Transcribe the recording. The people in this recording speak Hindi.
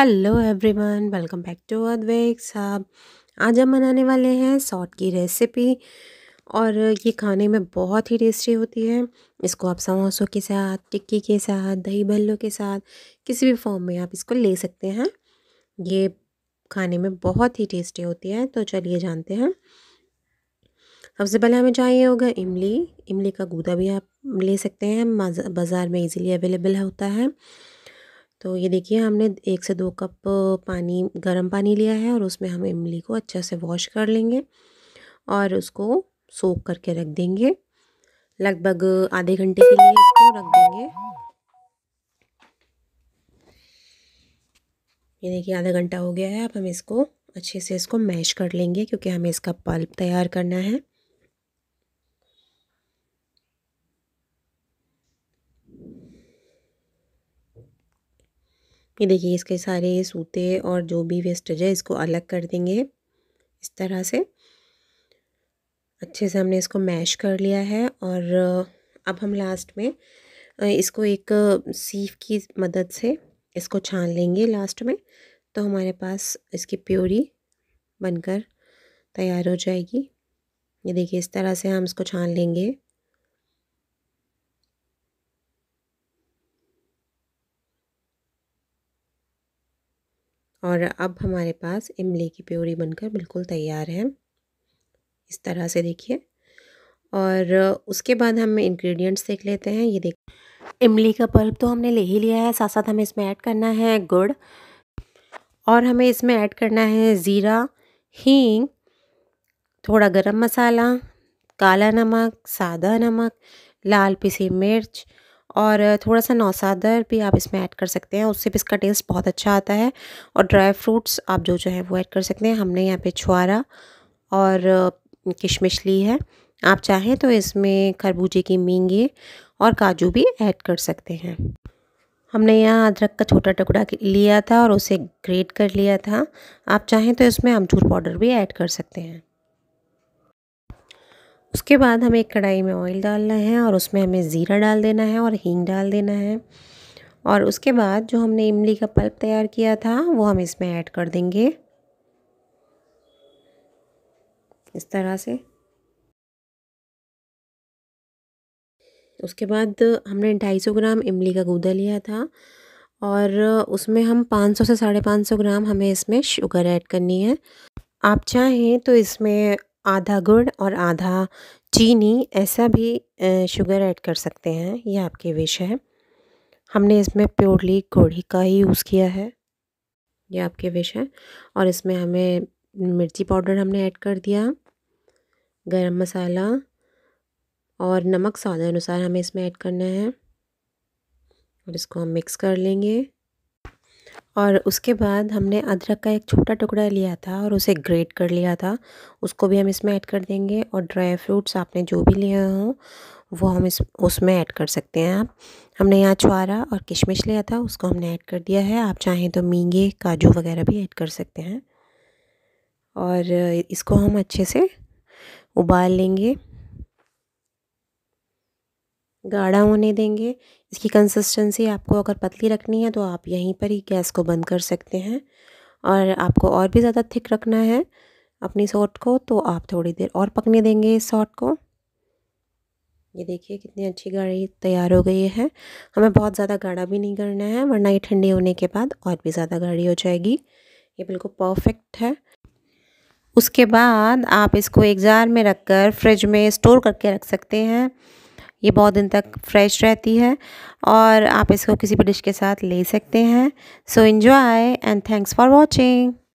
hello everyone welcome back to अदवे साहब आज हम बनाने वाले हैं सॉट की रेसिपी और ये खाने में बहुत ही टेस्टी होती है इसको आप समोसों के साथ टिक्की के साथ दही भल्लों के साथ किसी भी फॉर्म में आप इसको ले सकते हैं ये खाने में बहुत ही टेस्टी होती है तो चलिए जानते हैं सबसे पहले हमें चाहिए होगा इमली इमली का गूदा भी आप ले सकते हैं बाज़ार में इजीली अवेलेबल होता है तो ये देखिए हमने एक से दो कप पानी गर्म पानी लिया है और उसमें हम इमली को अच्छा से वॉश कर लेंगे और उसको सोख करके रख देंगे लगभग आधे घंटे के लिए इसको रख देंगे ये देखिए आधा घंटा हो गया है अब हम इसको अच्छे से इसको मैश कर लेंगे क्योंकि हमें इसका पल्प तैयार करना है ये देखिए इसके सारे सूते और जो भी वेस्टेज है इसको अलग कर देंगे इस तरह से अच्छे से हमने इसको मैश कर लिया है और अब हम लास्ट में इसको एक सीफ की मदद से इसको छान लेंगे लास्ट में तो हमारे पास इसकी प्योरी बनकर तैयार हो जाएगी ये देखिए इस तरह से हम इसको छान लेंगे और अब हमारे पास इमली की प्योरी बनकर बिल्कुल तैयार है इस तरह से देखिए और उसके बाद हम इंग्रेडिएंट्स देख लेते हैं ये देख इमली का पल्प तो हमने ले ही लिया है साथ साथ हमें इसमें ऐड करना है गुड़ और हमें इसमें ऐड करना है ज़ीरा हींग थोड़ा गरम मसाला काला नमक सादा नमक लाल पिसी मिर्च और थोड़ा सा नौसादर भी आप इसमें ऐड कर सकते हैं उससे भी इसका टेस्ट बहुत अच्छा आता है और ड्राई फ्रूट्स आप जो जो है वो ऐड कर सकते हैं हमने यहाँ पे छुआरा और किशमिश ली है आप चाहें तो इसमें खरबूजे की मींगे और काजू भी ऐड कर सकते हैं हमने यहाँ अदरक का छोटा टुकड़ा लिया था और उसे ग्रेट कर लिया था आप चाहें तो इसमें अमचूर पाउडर भी ऐड कर सकते हैं उसके बाद हमें एक कढ़ाई में ऑयल डालना है और उसमें हमें ज़ीरा डाल देना है और हींग डाल देना है और उसके बाद जो हमने इमली का पल्प तैयार किया था वो हम इसमें ऐड कर देंगे इस तरह से उसके बाद हमने 250 ग्राम इमली का गूदा लिया था और उसमें हम 500 से साढ़े पाँच ग्राम हमें इसमें शुगर ऐड करनी है आप चाहें तो इसमें आधा गुड़ और आधा चीनी ऐसा भी शुगर ऐड कर सकते हैं ये आपकी विश है हमने इसमें प्योरली घोड़ी का ही यूज़ किया है ये आपके विश है और इसमें हमें मिर्ची पाउडर हमने ऐड कर दिया गरम मसाला और नमक स्वाद अनुसार हमें इसमें ऐड करना है और इसको हम मिक्स कर लेंगे और उसके बाद हमने अदरक का एक छोटा टुकड़ा लिया था और उसे ग्रेट कर लिया था उसको भी हम इसमें ऐड कर देंगे और ड्राई फ्रूट्स आपने जो भी लिया हो वो हम इस उसमें ऐड कर सकते हैं आप हमने यहाँ छुआरा और किशमिश लिया था उसको हमने ऐड कर दिया है आप चाहें तो मींगे काजू वगैरह भी ऐड कर सकते हैं और इसको हम अच्छे से उबाल लेंगे गाढ़ा होने देंगे इसकी कंसिस्टेंसी आपको अगर पतली रखनी है तो आप यहीं पर ही गैस को बंद कर सकते हैं और आपको और भी ज़्यादा थिक रखना है अपनी सॉट को तो आप थोड़ी देर और पकने देंगे इस सॉट को ये देखिए कितनी अच्छी गाढ़ी तैयार हो गई है हमें बहुत ज़्यादा गाढ़ा भी नहीं करना है वरना ये ठंडी होने के बाद और भी ज़्यादा गाढ़ी हो जाएगी ये बिल्कुल परफेक्ट है उसके बाद आप इसको एक जार में रखकर फ्रिज में स्टोर करके रख सकते हैं ये बहुत दिन तक फ्रेश रहती है और आप इसको किसी भी डिश के साथ ले सकते हैं so enjoy and thanks for watching